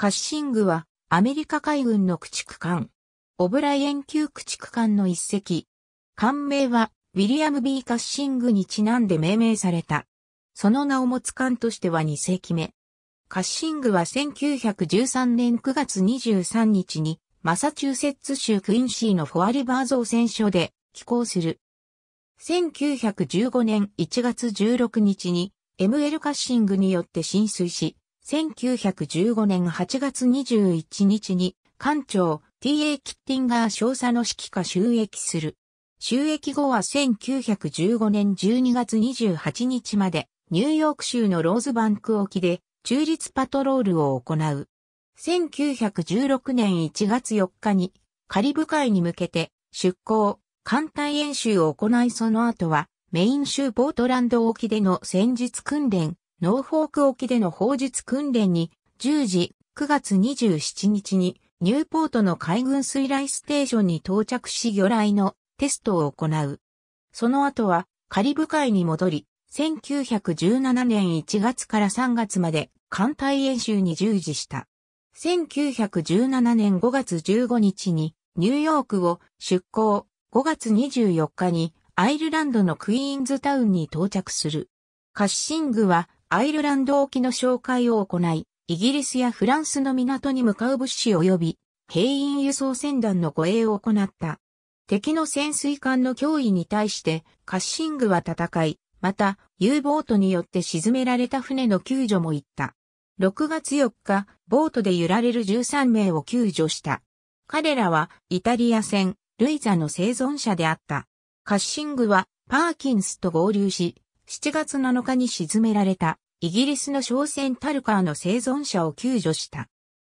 カッシングはアメリカ海軍の駆逐艦。オブライエン級駆逐艦の一隻。艦名はウィリアム・ B・ カッシングにちなんで命名された。その名を持つ艦としては2隻目。カッシングは1913年9月23日にマサチューセッツ州クインシーのフォアリバー造船所で寄港する。1915年1月16日に ML カッシングによって浸水し、1915年8月21日に、艦長 T.A. キッティンガー少佐の指揮下収益する。収益後は1915年12月28日まで、ニューヨーク州のローズバンク沖で、中立パトロールを行う。1916年1月4日に、カリブ海に向けて、出港、艦隊演習を行いその後は、メイン州ポートランド沖での戦術訓練、ノーフォーク沖での砲術訓練に、10時9月27日に、ニューポートの海軍水雷ステーションに到着し魚雷のテストを行う。その後はカリブ海に戻り、1917年1月から3月まで艦隊演習に従事した。1917年5月15日にニューヨークを出港、5月24日にアイルランドのクイーンズタウンに到着する。カッシングはアイルランド沖の紹介を行い、イギリスやフランスの港に向かう物資及び、兵員輸送船団の護衛を行った。敵の潜水艦の脅威に対して、カッシングは戦い、また、U ボートによって沈められた船の救助も行った。6月4日、ボートで揺られる13名を救助した。彼らは、イタリア船、ルイザの生存者であった。カッシングは、パーキンスと合流し、7月7日に沈められたイギリスの商船タルカーの生存者を救助した。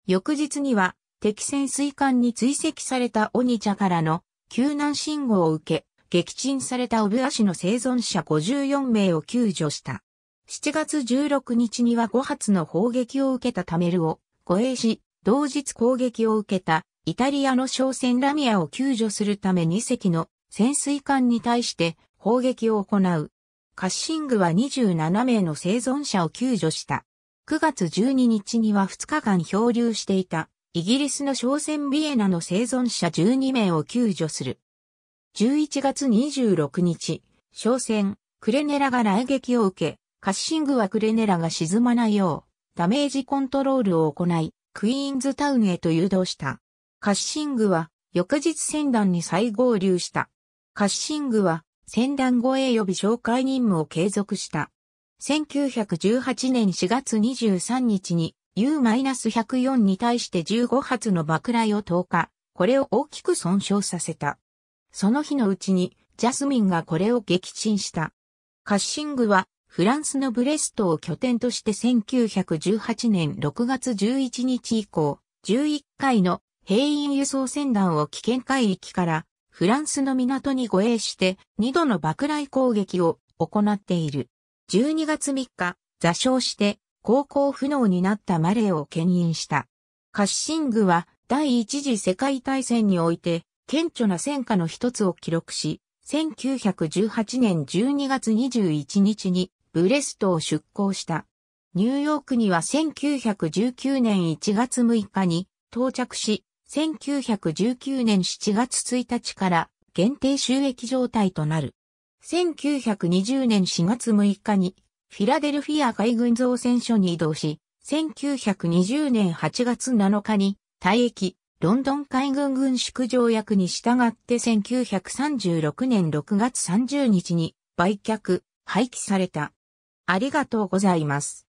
翌日には敵潜水艦に追跡されたオニチャからの救難信号を受け、撃沈されたオブアシの生存者54名を救助した。7月16日には5発の砲撃を受けたタメルを護衛し、同日攻撃を受けたイタリアの商船ラミアを救助するため2隻の潜水艦に対して砲撃を行う。カッシングは27名の生存者を救助した。9月12日には2日間漂流していた、イギリスの商船ビエナの生存者12名を救助する。11月26日、商船、クレネラが来撃を受け、カッシングはクレネラが沈まないよう、ダメージコントロールを行い、クイーンズタウンへと誘導した。カッシングは、翌日船団に再合流した。カッシングは、船団護衛予備紹介任務を継続した。1918年4月23日に U-104 に対して15発の爆雷を投下、これを大きく損傷させた。その日のうちにジャスミンがこれを撃沈した。カッシングはフランスのブレストを拠点として1918年6月11日以降、11回の兵員輸送船団を危険海域からフランスの港に護衛して2度の爆雷攻撃を行っている。12月3日、座礁して航行不能になったマレーを牽引した。カッシングは第一次世界大戦において顕著な戦果の一つを記録し、1918年12月21日にブレストを出港した。ニューヨークには1919年1月6日に到着し、1919年7月1日から限定収益状態となる。1920年4月6日にフィラデルフィア海軍造船所に移動し、1920年8月7日に退役、ロンドン海軍軍縮条約に従って1936年6月30日に売却、廃棄された。ありがとうございます。